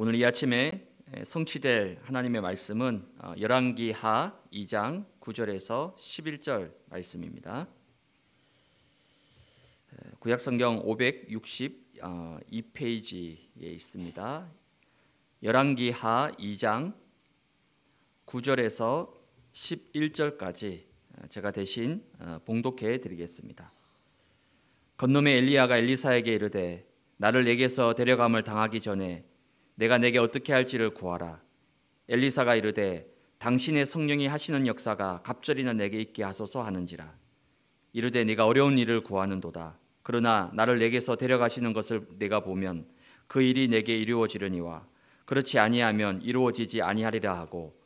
오늘 이 아침에 성취될 하나님의 말씀은 어, 열왕기하 2장 9절에서 11절 말씀입니다. 구약 성경 562페이지에 어, 있습니다. 열왕기하 2장 9절에서 11절까지 어, 제가 대신 봉독해 드리겠습니다. 건놈의 엘리야가 엘리사에게 이르되 나를 내게서 데려감을 당하기 전에 내가 내게 어떻게 할지를 구하라. 엘리사가 이르되 당신의 성령이 하시는 역사가 갑절이나 내게 있게 하소서 하는지라. 이르되 네가 어려운 일을 구하는도다. 그러나 나를 내게서 데려가시는 것을 내가 보면 그 일이 내게 이루어지려니와 그렇지 아니하면 이루어지지 아니하리라 하고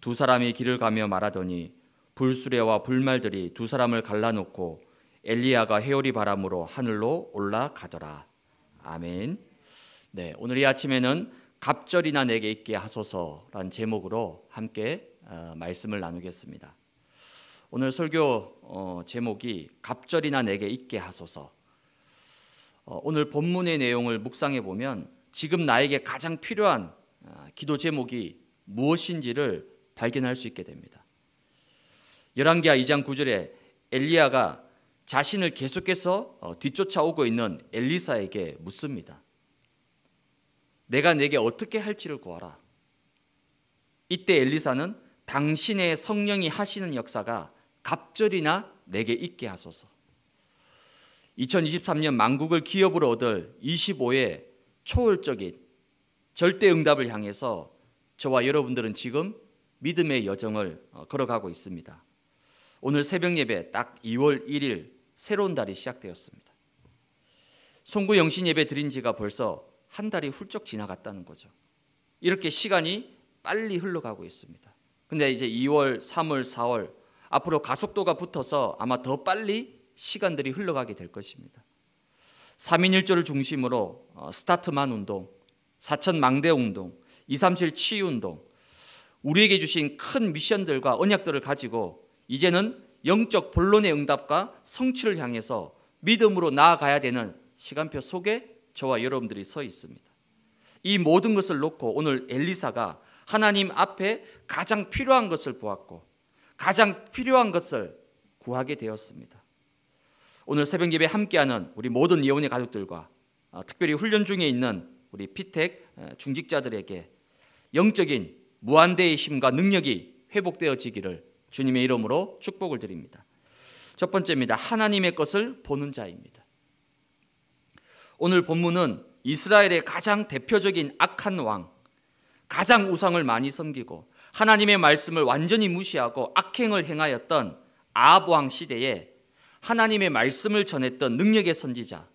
두 사람이 길을 가며 말하더니 불수레와 불말들이 두 사람을 갈라놓고 엘리야가 헤오리 바람으로 하늘로 올라가더라. 아멘. 네, 오늘 이 아침에는 갑절이나 내게 있게 하소서란 제목으로 함께 어, 말씀을 나누겠습니다. 오늘 설교 어, 제목이 갑절이나 내게 있게 하소서. 어, 오늘 본문의 내용을 묵상해 보면 지금 나에게 가장 필요한 아, 기도 제목이 무엇인지를 발견할 수 있게 됩니다. 열왕기하 2장 9절에 엘리야가 자신을 계속해서 뒤쫓아오고 있는 엘리사에게 묻습니다. 내가 내게 어떻게 할지를 구하라. 이때 엘리사는 당신의 성령이 하시는 역사가 갑절이나 내게 있게 하소서. 2023년 만국을 기업으로 얻을 2 5의 초월적인 절대 응답을 향해서 저와 여러분들은 지금 믿음의 여정을 어, 걸어가고 있습니다. 오늘 새벽 예배 딱 2월 1일 새로운 달이 시작되었습니다. 송구 영신 예배 드린 지가 벌써 한 달이 훌쩍 지나갔다는 거죠. 이렇게 시간이 빨리 흘러가고 있습니다. 근데 이제 2월, 3월, 4월 앞으로 가속도가 붙어서 아마 더 빨리 시간들이 흘러가게 될 것입니다. 3인 1조를 중심으로 어, 스타트만 운동, 4천 망대 운동, 237 치유 운동, 우리에게 주신 큰 미션들과 언약들을 가지고 이제는 영적 본론의 응답과 성취를 향해서 믿음으로 나아가야 되는 시간표 속에 저와 여러분들이 서 있습니다. 이 모든 것을 놓고 오늘 엘리사가 하나님 앞에 가장 필요한 것을 보았고 가장 필요한 것을 구하게 되었습니다. 오늘 새벽 예배 함께하는 우리 모든 예원의 가족들과 어, 특별히 훈련 중에 있는 우리 피텍 중직자들에게 영적인 무한대의 힘과 능력이 회복되어지기를 주님의 이름으로 축복을 드립니다. 첫 번째입니다. 하나님의 것을 보는 자입니다. 오늘 본문은 이스라엘의 가장 대표적인 악한 왕, 가장 우상을 많이 섬기고 하나님의 말씀을 완전히 무시하고 악행을 행하였던 아합왕 시대에 하나님의 말씀을 전했던 능력의 선지자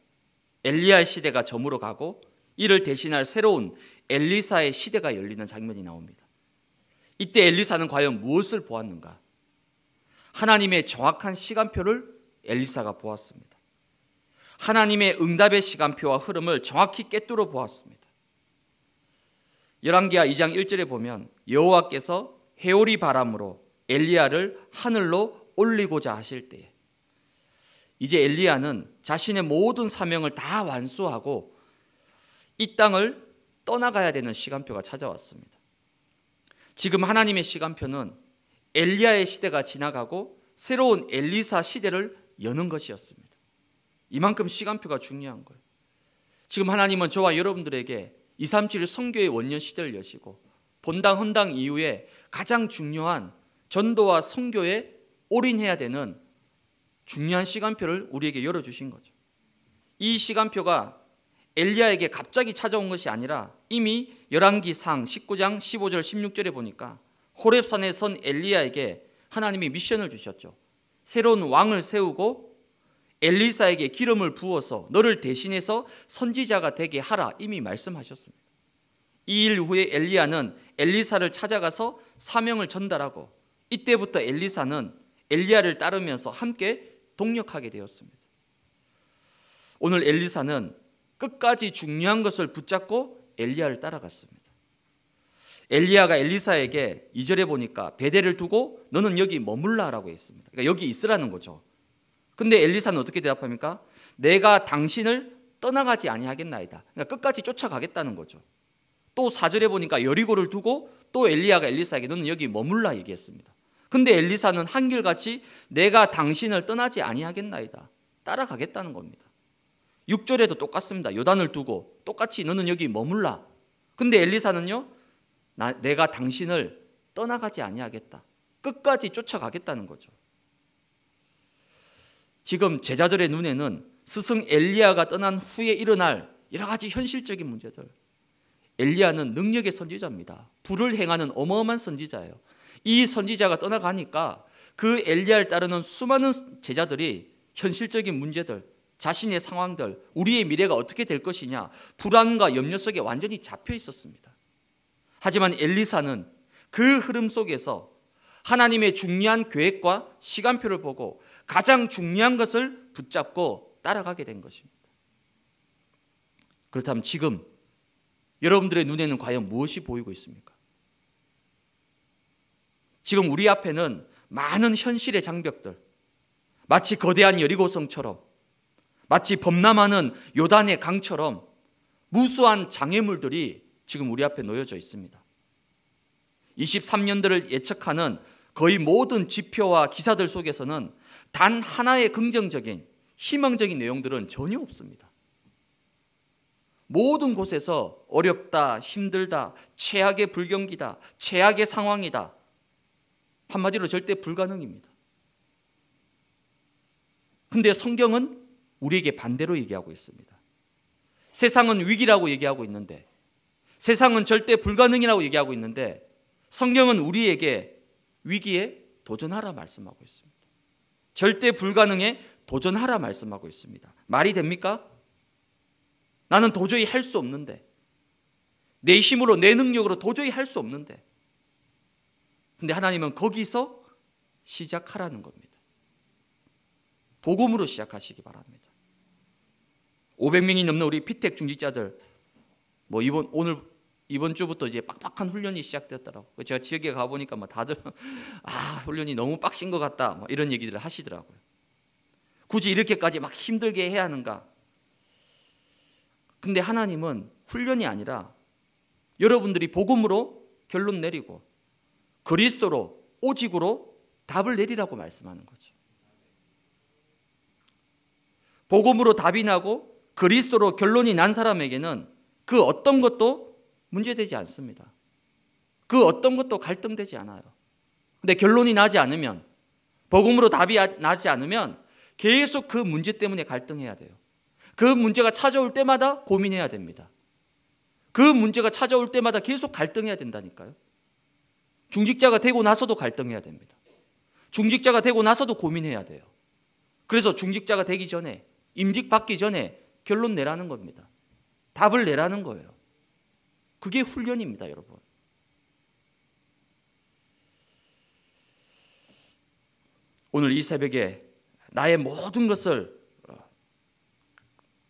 엘리야의 시대가 저물어 가고 이를 대신할 새로운 엘리사의 시대가 열리는 장면이 나옵니다. 이때 엘리사는 과연 무엇을 보았는가? 하나님의 정확한 시간표를 엘리사가 보았습니다. 하나님의 응답의 시간표와 흐름을 정확히 깨뚫어 보았습니다. 열왕기하 2장 1절에 보면 여호와께서 회오리 바람으로 엘리야를 하늘로 올리고자 하실 때 이제 엘리야는 자신의 모든 사명을 다 완수하고 이 땅을 떠나가야 되는 시간표가 찾아왔습니다. 지금 하나님의 시간표는 엘리야의 시대가 지나가고 새로운 엘리사 시대를 여는 것이었습니다. 이만큼 시간표가 중요한 거예요. 지금 하나님은 저와 여러분들에게 237 성교의 원년 시대를 여시고 본당 헌당 이후에 가장 중요한 전도와 성교에 올인해야 되는 중요한 시간표를 우리에게 열어 주신 거죠. 이 시간표가 엘리야에게 갑자기 찾아온 것이 아니라 이미 열왕기상 19장 15절 16절에 보니까 호렙산에 선 엘리야에게 하나님이 미션을 주셨죠. 새로운 왕을 세우고 엘리사에게 기름을 부어서 너를 대신해서 선지자가 되게 하라 이미 말씀하셨습니다. 이 일 후에 엘리야는 엘리사를 찾아가서 사명을 전달하고 이때부터 엘리사는 엘리야를 따르면서 함께 동력하게 되었습니다. 오늘 엘리사는 끝까지 중요한 것을 붙잡고 엘리야를 따라갔습니다. 엘리야가 엘리사에게 이절에 보니까 베델을 두고 너는 여기 머물라라고 했습니다. 그러니까 여기 있으라는 거죠. 근데 엘리사는 어떻게 대답합니까? 내가 당신을 떠나가지 아니하겠나이다. 그러니까 끝까지 쫓아가겠다는 거죠. 또 4절에 보니까 여리고를 두고 또 엘리야가 엘리사에게 너는 여기 머물라 얘기했습니다. 근데 엘리사는 한결같이 내가 당신을 떠나지 아니하겠나이다. 따라가겠다는 겁니다. 6절에도 똑같습니다. 요단을 두고 똑같이 너는 여기 머물라. 근데 엘리사는요. 나, 내가 당신을 떠나가지 아니하겠다. 끝까지 쫓아가겠다는 거죠. 지금 제자들의 눈에는 스승 엘리야가 떠난 후에 일어날 여러 가지 현실적인 문제들. 엘리야는 능력의 선지자입니다. 불을 행하는 어마어마한 선지자예요. 이 선지자가 떠나가니까 그 엘리야를 따르는 수많은 제자들이 현실적인 문제들, 자신의 상황들, 우리의 미래가 어떻게 될 것이냐 불안과 염려 속에 완전히 잡혀 있었습니다. 하지만 엘리사는 그 흐름 속에서 하나님의 중요한 계획과 시간표를 보고 가장 중요한 것을 붙잡고 따라가게 된 것입니다. 그렇다면 지금 여러분들의 눈에는 과연 무엇이 보이고 있습니까? 지금 우리 앞에는 많은 현실의 장벽들, 마치 거대한 여리고성처럼, 마치 범람하는 요단의 강처럼 무수한 장애물들이 지금 우리 앞에 놓여져 있습니다. 2 3년들을 예측하는 거의 모든 지표와 기사들 속에서는 단 하나의 긍정적인 희망적인 내용들은 전혀 없습니다. 모든 곳에서 어렵다, 힘들다, 최악의 불경기다, 최악의 상황이다. 한마디로 절대 불가능입니다. 근데 성경은 우리에게 반대로 얘기하고 있습니다. 세상은 위기라고 얘기하고 있는데 세상은 절대 불가능이라고 얘기하고 있는데 성경은 우리에게 위기에 도전하라 말씀하고 있습니다. 절대 불가능에 도전하라 말씀하고 있습니다. 말이 됩니까? 나는 도저히 할 수 없는데. 내 힘으로, 내 능력으로 도저히 할 수 없는데. 근데 하나님은 거기서 시작하라는 겁니다. 복음으로 시작하시기 바랍니다. 500명이 넘는 우리 피택 중직자들, 뭐 이번 오늘 이번 주부터 이제 빡빡한 훈련이 시작됐더라고요. 제가 지역에 가 보니까 막 뭐 다들 아 훈련이 너무 빡신 것 같다 뭐 이런 얘기들을 하시더라고요. 굳이 이렇게까지 막 힘들게 해야 하는가? 근데 하나님은 훈련이 아니라 여러분들이 복음으로 결론 내리고 그리스도로 오직으로 답을 내리라고 말씀하는 거죠. 복음으로 답이 나고 그리스도로 결론이 난 사람에게는 그 어떤 것도 문제되지 않습니다. 그 어떤 것도 갈등되지 않아요. 근데 결론이 나지 않으면 복음으로 답이 아, 나지 않으면 계속 그 문제 때문에 갈등해야 돼요. 그 문제가 찾아올 때마다 고민해야 됩니다. 그 문제가 찾아올 때마다 계속 갈등해야 된다니까요. 중직자가 되고 나서도 갈등해야 됩니다. 중직자가 되고 나서도 고민해야 돼요. 그래서 중직자가 되기 전에 임직 받기 전에 결론 내라는 겁니다. 답을 내라는 거예요. 그게 훈련입니다, 여러분. 오늘 이 새벽에 나의 모든 것을 어,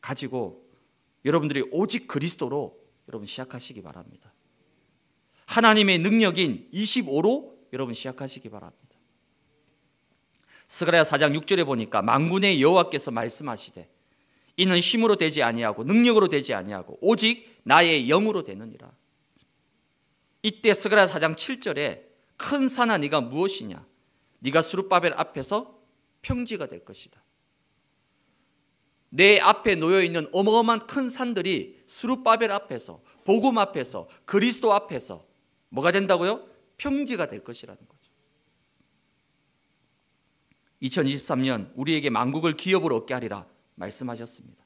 가지고 여러분들이 오직 그리스도로 여러분 시작하시기 바랍니다. 하나님의 능력인 25로 여러분 시작하시기 바랍니다. 스가랴 4장 6절에 보니까 만군의 여호와께서 말씀하시되 이는 힘으로 되지 아니하고 능력으로 되지 아니하고 오직 나의 영으로 되느니라. 이때 스가랴 사장 7절에 큰 산아 네가 무엇이냐? 네가 수르바벨 앞에서 평지가 될 것이다. 내 앞에 놓여 있는 어마어마한 큰 산들이 수르바벨 앞에서 복음 앞에서 그리스도 앞에서 뭐가 된다고요? 평지가 될 것이라는 거죠. 2023년 우리에게 만국을 기업으로 얻게 하리라. 말씀하셨습니다.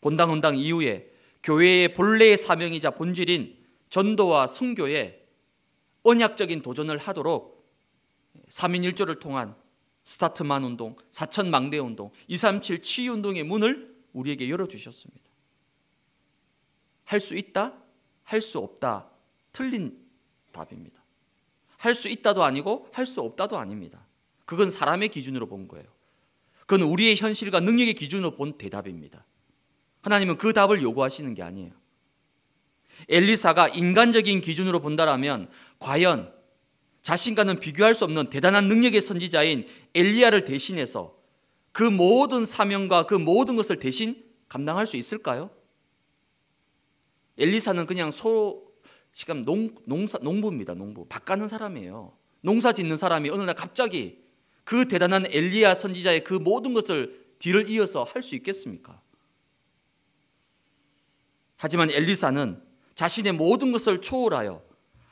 본당 헌당 이후에 교회의 본래의 사명이자 본질인 전도와 선교에 언약적인 도전을 하도록 3인 1조를 통한 스타트만 운동, 사천 망대 운동, 237 치유 운동의 문을 우리에게 열어 주셨습니다. 할 수 있다, 할 수 없다 틀린 답입니다. 할 수 있다도 아니고 할 수 없다도 아닙니다. 그건 사람의 기준으로 본 거예요. 그건 우리의 현실과 능력의 기준으로 본 대답입니다. 하나님은 그 답을 요구하시는 게 아니에요. 엘리사가 인간적인 기준으로 본다라면 과연 자신과는 비교할 수 없는 대단한 능력의 선지자인 엘리야를 대신해서 그 모든 사명과 그 모든 것을 대신 감당할 수 있을까요? 엘리사는 그냥 소 지금 농 농사 농부입니다. 농부. 밭 가는 사람이에요. 농사 짓는 사람이 어느 날 갑자기 그 대단한 엘리야 선지자의 그 모든 것을 뒤를 이어서 할 수 있겠습니까? 하지만 엘리사는 자신의 모든 것을 초월하여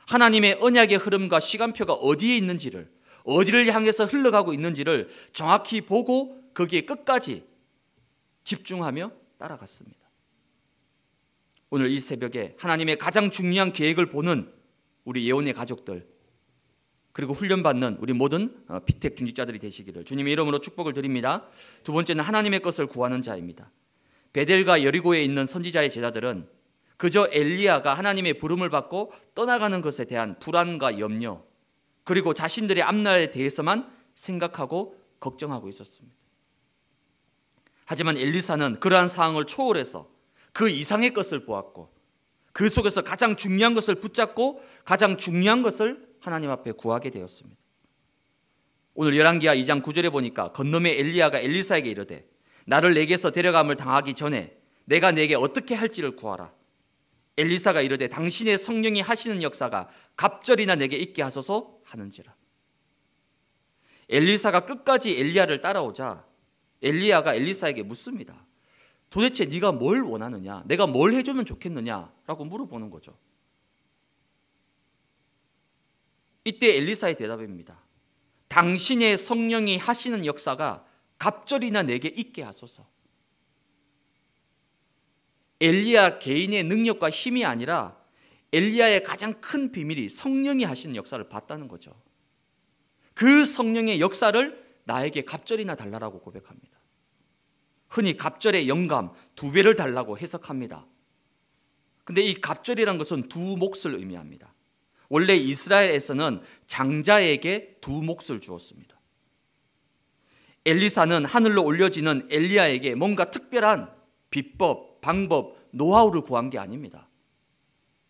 하나님의 언약의 흐름과 시간표가 어디에 있는지를 어디를 향해서 흘러가고 있는지를 정확히 보고 거기에 끝까지 집중하며 따라갔습니다. 오늘 이 새벽에 하나님의 가장 중요한 계획을 보는 우리 예언의 가족들 그리고 훈련받는 우리 모든 어, 피택 중직자들이 되시기를 주님의 이름으로 축복을 드립니다. 두 번째는 하나님의 것을 구하는 자입니다. 베델과 여리고에 있는 선지자의 제자들은 그저 엘리야가 하나님의 부름을 받고 떠나가는 것에 대한 불안과 염려 그리고 자신들의 앞날에 대해서만 생각하고 걱정하고 있었습니다. 하지만 엘리사는 그러한 상황을 초월해서 그 이상의 것을 보았고 그 속에서 가장 중요한 것을 붙잡고 가장 중요한 것을 하나님 앞에 구하게 되었습니다. 오늘 열왕기하 2장 9절에 보니까 건너의 엘리야가 엘리사에게 이르되 나를 내게서 데려감을 당하기 전에 내가 내게 어떻게 할지를 구하라. 엘리사가 이르되 당신의 성령이 하시는 역사가 갑절이나 내게 있게 하소서 하는지라. 엘리사가 끝까지 엘리야를 따라오자 엘리야가 엘리사에게 묻습니다. 도대체 네가 뭘 원하느냐? 내가 뭘 해주면 좋겠느냐?라고 물어보는 거죠. 이때 엘리사의 대답입니다. 당신의 성령이 하시는 역사가 갑절이나 내게 있게 하소서. 엘리야 개인의 능력과 힘이 아니라 엘리야의 가장 큰 비밀이 성령이 하시는 역사를 봤다는 거죠. 그 성령의 역사를 나에게 갑절이나 달라고 고백합니다. 흔히 갑절의 영감 두 배를 달라고 해석합니다. 근데 이 갑절이란 것은 두 몫을 의미합니다. 원래 이스라엘에서는 장자에게 두 몫을 주었습니다. 엘리사는 하늘로 올려지는 엘리야에게 뭔가 특별한 비법, 방법, 노하우를 구한 게 아닙니다.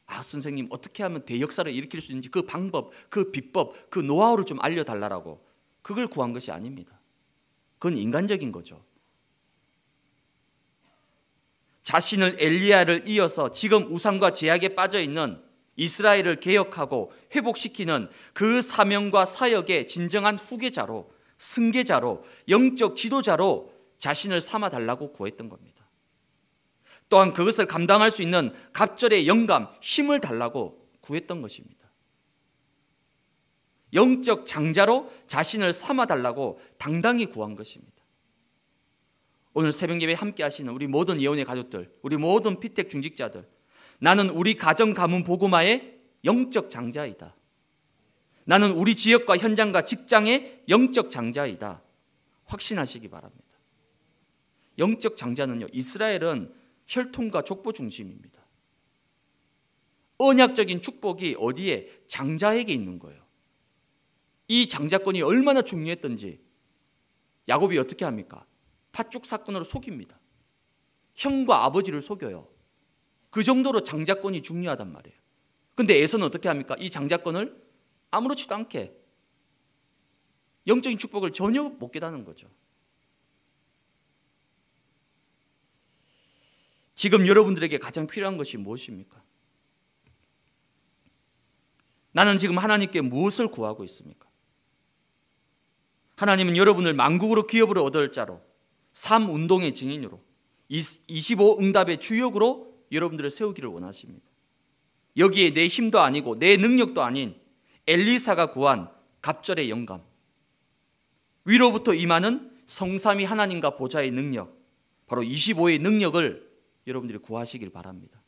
아, 선생님, 어떻게 하면 대역사를 일으킬 수 있는지 그 방법, 그 비법, 그 노하우를 좀 알려달라고 그걸 구한 것이 아닙니다. 그건 인간적인 거죠. 자신을 엘리야를 이어서 지금 우상과 제약에 빠져 있는 이스라엘을 개혁하고 회복시키는 그 사명과 사역의 진정한 후계자로 승계자로 영적 지도자로 자신을 삼아 달라고 구했던 겁니다. 또한 그것을 감당할 수 있는 갑절의 영감, 힘을 달라고 구했던 것입니다. 영적 장자로 자신을 삼아 달라고 당당히 구한 것입니다. 오늘 새벽 예배 함께 하시는 우리 모든 예언의 가족들, 우리 모든 피택 중직자들 나는 우리 가정 가문 보고마의 영적 장자이다. 나는 우리 지역과 현장과 직장의 영적 장자이다. 확신하시기 바랍니다. 영적 장자는요. 이스라엘은 혈통과 족보 중심입니다. 언약적인 축복이 어디에 장자에게 있는 거예요. 이 장자권이 얼마나 중요했던지 야곱이 어떻게 합니까? 팥죽 사건으로 속입니다. 형과 아버지를 속여요. 그 정도로 장자권이 중요하단 말이에요. 근데 에서는 어떻게 합니까? 이 장자권을 아무렇지도 않게 영적인 축복을 전혀 못 깨닫는 거죠. 지금 여러분들에게 가장 필요한 것이 무엇입니까? 나는 지금 하나님께 무엇을 구하고 있습니까? 하나님은 여러분을 만국으로 기업으로 얻을 자로, 삶 운동의 증인으로, 25 응답의 주역으로 여러분들을 세우기를 원하십니다. 여기에 내 힘도 아니고 내 능력도 아닌 엘리사가 구한 갑절의 영감. 위로부터 임하는 성삼위 하나님과 보좌의 능력. 바로 25의 능력을 여러분들이 구하시길 바랍니다.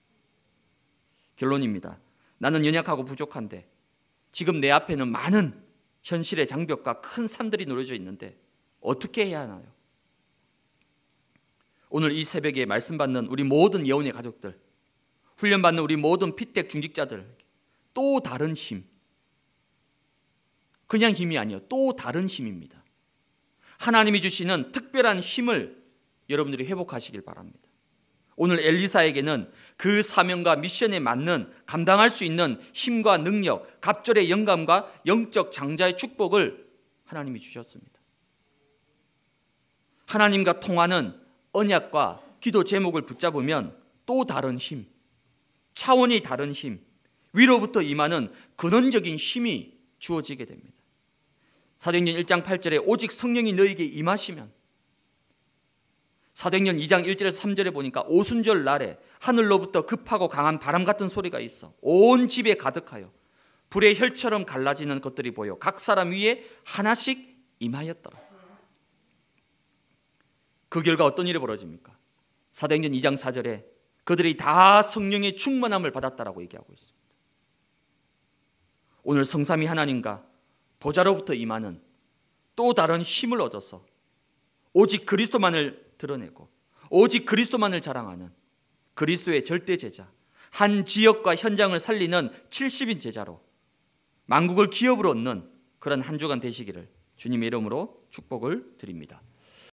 결론입니다. 나는 연약하고 부족한데 지금 내 앞에는 많은 현실의 장벽과 큰 산들이 놓여져 있는데 어떻게 해야 하나요? 오늘 이 새벽에 말씀 받는 우리 모든 예언의 가족들, 훈련 받는 우리 모든 핏택 중직자들 또 다른 힘. 그냥 힘이 아니요. 또 다른 힘입니다. 하나님이 주시는 특별한 힘을 여러분들이 회복하시길 바랍니다. 오늘 엘리사에게는 그 사명과 미션에 맞는 감당할 수 있는 힘과 능력, 갑절의 영감과 영적 장자의 축복을 하나님이 주셨습니다. 하나님과 통하는 언약과 기도 제목을 붙잡으면 또 다른 힘, 차원이 다른 힘, 위로부터 임하는 근원적인 힘이 주어지게 됩니다. 사도행전 1장 8절에 오직 성령이 너에게 임하시면 사도행전 2장 1절에서 3절에 보니까 오순절 날에 하늘로부터 급하고 강한 바람 같은 소리가 있어 온 집에 가득하여 불의 혈처럼 갈라지는 것들이 보여 각 사람 위에 하나씩 임하였더라. 그 결과 어떤 일이 벌어집니까? 사도행전 2장 4절에 그들이 다 성령의 충만함을 받았다라고 얘기하고 있습니다. 오늘 성삼위 하나님과 보좌로부터 임하는 또 다른 힘을 얻어서 오직 그리스도만을 드러내고 오직 그리스도만을 자랑하는 그리스도의 절대 제자 한 지역과 현장을 살리는 70인 제자로 만국을 기업으로 얻는 그런 한 주간 되시기를 주님의 이름으로 축복을 드립니다.